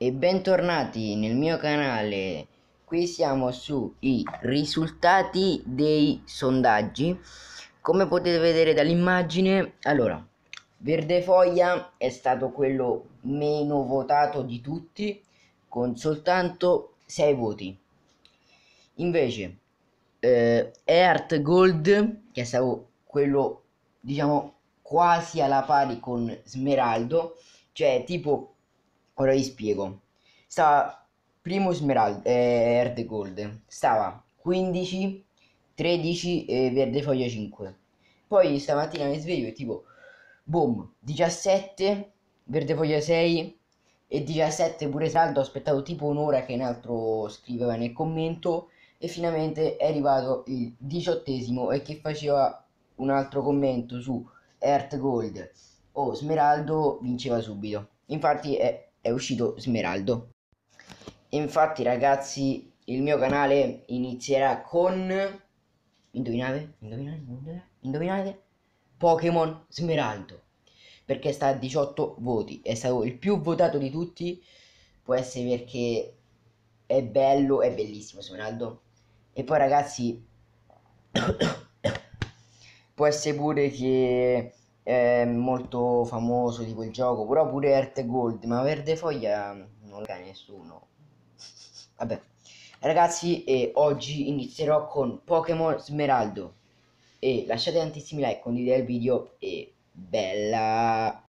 e bentornati nel mio canale. Qui siamo sui risultati dei sondaggi. Come potete vedere dall'immagine, allora, Verde Foglia è stato quello meno votato di tutti con soltanto 6 voti. Invece eh, Earth Gold, che è stato quello diciamo quasi alla pari con Smeraldo, cioè tipo Ora vi spiego. Stava primo smeraldo, eh, verde gold, stava 15, 13 e verde foglia 5. Poi stamattina mi sveglio e tipo, boom, 17, verde foglia 6 e 17 pure smeraldo. Ho aspettato tipo un'ora che un altro scriveva nel commento e finalmente è arrivato il diciottesimo e che faceva un altro commento su Earth Gold o oh, Smeraldo vinceva subito. Infatti è è uscito Smeraldo. Infatti ragazzi il mio canale inizierà con... Indovinate? Indovinate? Indovinate? Pokémon Smeraldo. Perché sta a 18 voti. È stato il più votato di tutti. Può essere perché è bello, è bellissimo Smeraldo. E poi ragazzi... può essere pure che eh, molto famoso di quel gioco, però pure Earth Gold, ma Verde Foglia non lo cane nessuno. Vabbè, ragazzi, eh, oggi inizierò con Pokémon Smeraldo. E lasciate tantissimi like, condividete il video e bella!